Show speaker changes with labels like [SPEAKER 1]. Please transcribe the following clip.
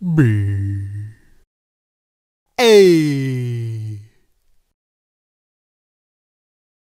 [SPEAKER 1] B A